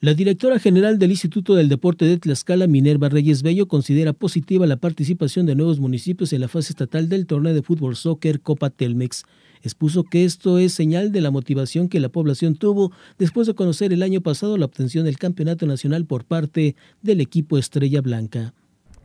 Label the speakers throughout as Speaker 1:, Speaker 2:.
Speaker 1: La directora general del Instituto del Deporte de Tlaxcala, Minerva Reyes Bello, considera positiva la participación de nuevos municipios en la fase estatal del torneo de fútbol soccer Copa Telmex. Expuso que esto es señal de la motivación que la población tuvo después de conocer el año pasado la obtención del Campeonato Nacional por parte del equipo Estrella Blanca.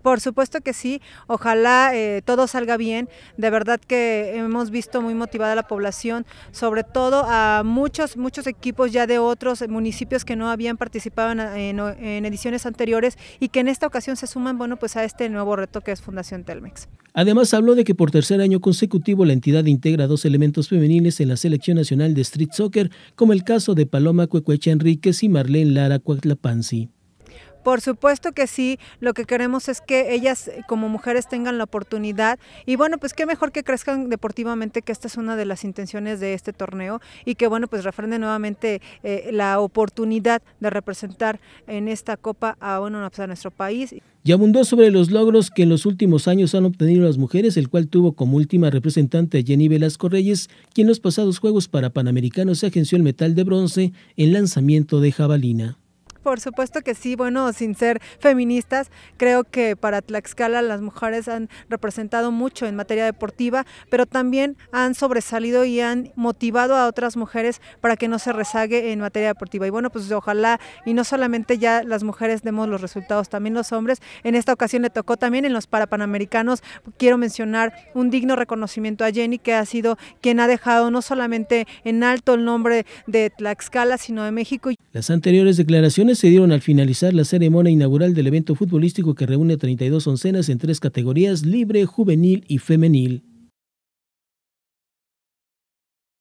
Speaker 2: Por supuesto que sí, ojalá eh, todo salga bien. De verdad que hemos visto muy motivada la población, sobre todo a muchos, muchos equipos ya de otros municipios que no habían participado en, ediciones anteriores y que en esta ocasión se suman bueno, pues a este nuevo reto que es Fundación Telmex.
Speaker 1: Además habló de que por tercer año consecutivo la entidad integra dos elementos femeniles en la selección nacional de street soccer, como el caso de Paloma Cuecuecha Enríquez y Marlene Lara Cuatlapanzi.
Speaker 2: Por supuesto que sí, lo que queremos es que ellas eh, como mujeres tengan la oportunidad y bueno, pues qué mejor que crezcan deportivamente, que esta es una de las intenciones de este torneo y que bueno, pues refrende nuevamente eh, la oportunidad de representar en esta copa a, bueno, pues, a nuestro país.
Speaker 1: Y abundó sobre los logros que en los últimos años han obtenido las mujeres, el cual tuvo como última representante a Jenny Velasco Reyes, quien en los pasados Juegos para Panamericanos se agenció el metal de bronce en lanzamiento de jabalina.
Speaker 2: Por supuesto que sí, bueno, sin ser feministas, creo que para Tlaxcala las mujeres han representado mucho en materia deportiva, pero también han sobresalido y han motivado a otras mujeres para que no se rezague en materia deportiva. Y bueno, pues ojalá, y no solamente ya las mujeres demos los resultados, también los hombres. En esta ocasión le tocó también en los Parapanamericanos, quiero mencionar un digno reconocimiento a Jenny, que ha sido quien ha dejado no solamente en alto el nombre de Tlaxcala, sino de México.
Speaker 1: Las anteriores declaraciones se dieron al finalizar la ceremonia inaugural del evento futbolístico que reúne 32 oncenas en tres categorías, libre, juvenil y femenil.